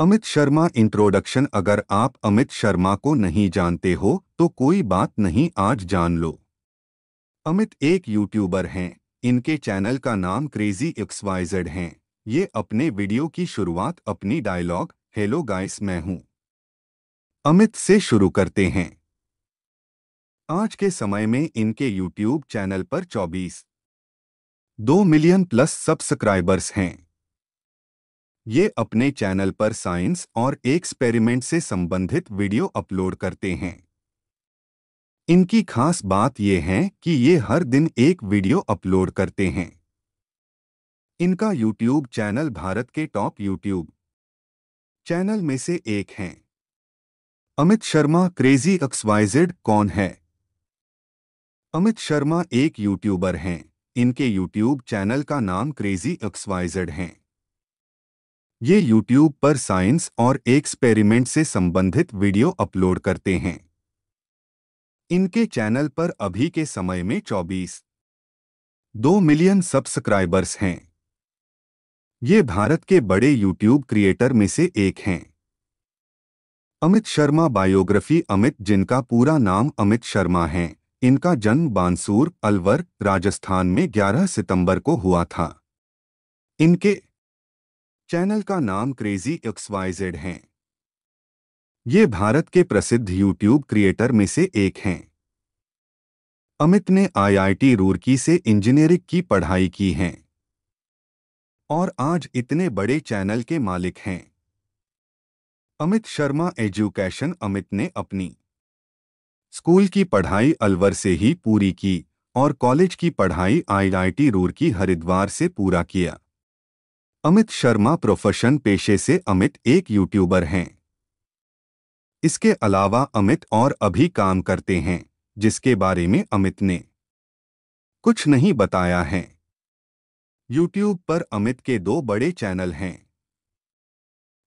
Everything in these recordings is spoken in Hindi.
अमित शर्मा इंट्रोडक्शन अगर आप अमित शर्मा को नहीं जानते हो तो कोई बात नहीं आज जान लो अमित एक यूट्यूबर हैं इनके चैनल का नाम क्रेजी एक्सवाइजेड हैं ये अपने वीडियो की शुरुआत अपनी डायलॉग हेलो गाइस मैं हूं अमित से शुरू करते हैं आज के समय में इनके यूट्यूब चैनल पर 24 दो मिलियन प्लस सब्सक्राइबर्स हैं ये अपने चैनल पर साइंस और एक्सपेरिमेंट से संबंधित वीडियो अपलोड करते हैं इनकी खास बात यह है कि ये हर दिन एक वीडियो अपलोड करते हैं इनका YouTube चैनल भारत के टॉप YouTube चैनल में से एक हैं अमित शर्मा क्रेजी एक्सवाइजेड कौन है अमित शर्मा एक यूट्यूबर हैं इनके यूट्यूब चैनल का नाम क्रेजी एक्सवाइजेड हैं ये YouTube पर साइंस और एक्सपेरिमेंट से संबंधित वीडियो अपलोड करते हैं इनके चैनल पर अभी के समय में 24 दो मिलियन सब्सक्राइबर्स हैं ये भारत के बड़े यूट्यूब क्रिएटर में से एक हैं अमित शर्मा बायोग्राफी अमित जिनका पूरा नाम अमित शर्मा है इनका जन्म बांसूर अलवर राजस्थान में 11 सितंबर को हुआ था इनके चैनल का नाम क्रेजी एक्सवाइजेड है ये भारत के प्रसिद्ध यूट्यूब क्रिएटर में से एक हैं अमित ने आईआईटी रूरकी से इंजीनियरिंग की पढ़ाई की है और आज इतने बड़े चैनल के मालिक हैं अमित शर्मा एजुकेशन अमित ने अपनी स्कूल की पढ़ाई अलवर से ही पूरी की और कॉलेज की पढ़ाई आईआईटी रूरकी हरिद्वार से पूरा किया अमित शर्मा प्रोफेशन पेशे से अमित एक यूट्यूबर हैं इसके अलावा अमित और अभी काम करते हैं जिसके बारे में अमित ने कुछ नहीं बताया है यूट्यूब पर अमित के दो बड़े चैनल हैं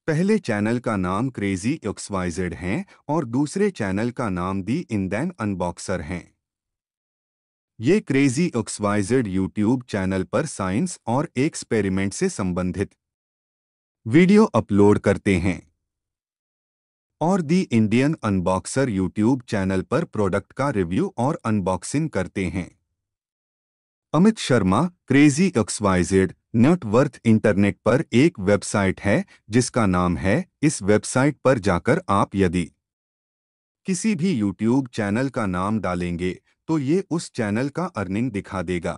पहले चैनल का नाम क्रेजी एक्सवाइजेड है और दूसरे चैनल का नाम दी इन दैन अनबॉक्सर हैं ये क्रेजी ऑक्सवाइजेड यूट्यूब चैनल पर साइंस और एक्सपेरिमेंट से संबंधित वीडियो अपलोड करते हैं और the Indian Unboxer YouTube channel पर प्रोडक्ट का रिव्यू और अनबॉक्सिंग करते हैं Amit Sharma Crazy XYZ net worth internet पर एक वेबसाइट है जिसका नाम है इस वेबसाइट पर जाकर आप यदि किसी भी यूट्यूब चैनल का नाम डालेंगे तो ये उस चैनल का अर्निंग दिखा देगा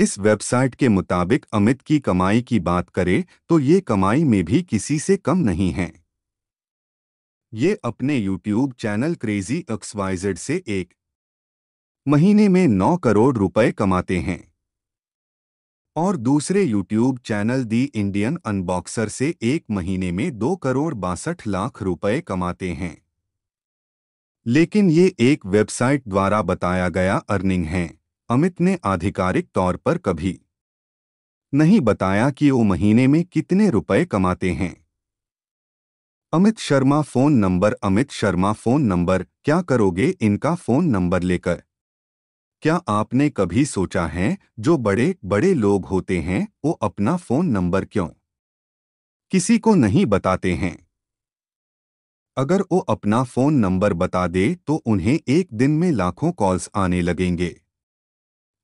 इस वेबसाइट के मुताबिक अमित की कमाई की बात करें तो ये कमाई में भी किसी से कम नहीं है ये अपने YouTube चैनल क्रेजी एक्सवाइजेड से एक महीने में 9 करोड़ रुपए कमाते हैं और दूसरे YouTube channel the Indian Unboxer से एक महीने में 2 करोड़ बासठ लाख रुपए कमाते हैं लेकिन ये एक वेबसाइट द्वारा बताया गया अर्निंग है अमित ने आधिकारिक तौर पर कभी नहीं बताया कि वो महीने में कितने रुपए कमाते हैं Amit Sharma phone number Amit Sharma phone number क्या करोगे इनका फोन नंबर लेकर क्या आपने कभी सोचा है जो बड़े बड़े लोग होते हैं वो अपना फोन नंबर क्यों किसी को नहीं बताते हैं अगर वो अपना फ़ोन नंबर बता दे तो उन्हें एक दिन में लाखों कॉल्स आने लगेंगे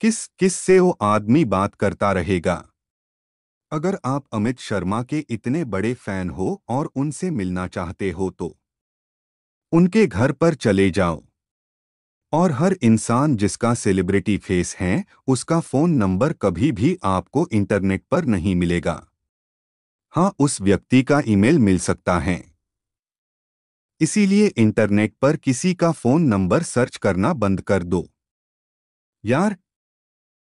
किस किस से वो आदमी बात करता रहेगा अगर आप अमित शर्मा के इतने बड़े फैन हो और उनसे मिलना चाहते हो तो उनके घर पर चले जाओ और हर इंसान जिसका सेलिब्रिटी फेस है उसका फ़ोन नंबर कभी भी आपको इंटरनेट पर नहीं मिलेगा हाँ उस व्यक्ति का ईमेल मिल सकता है इसीलिए इंटरनेट पर किसी का फ़ोन नंबर सर्च करना बंद कर दो यार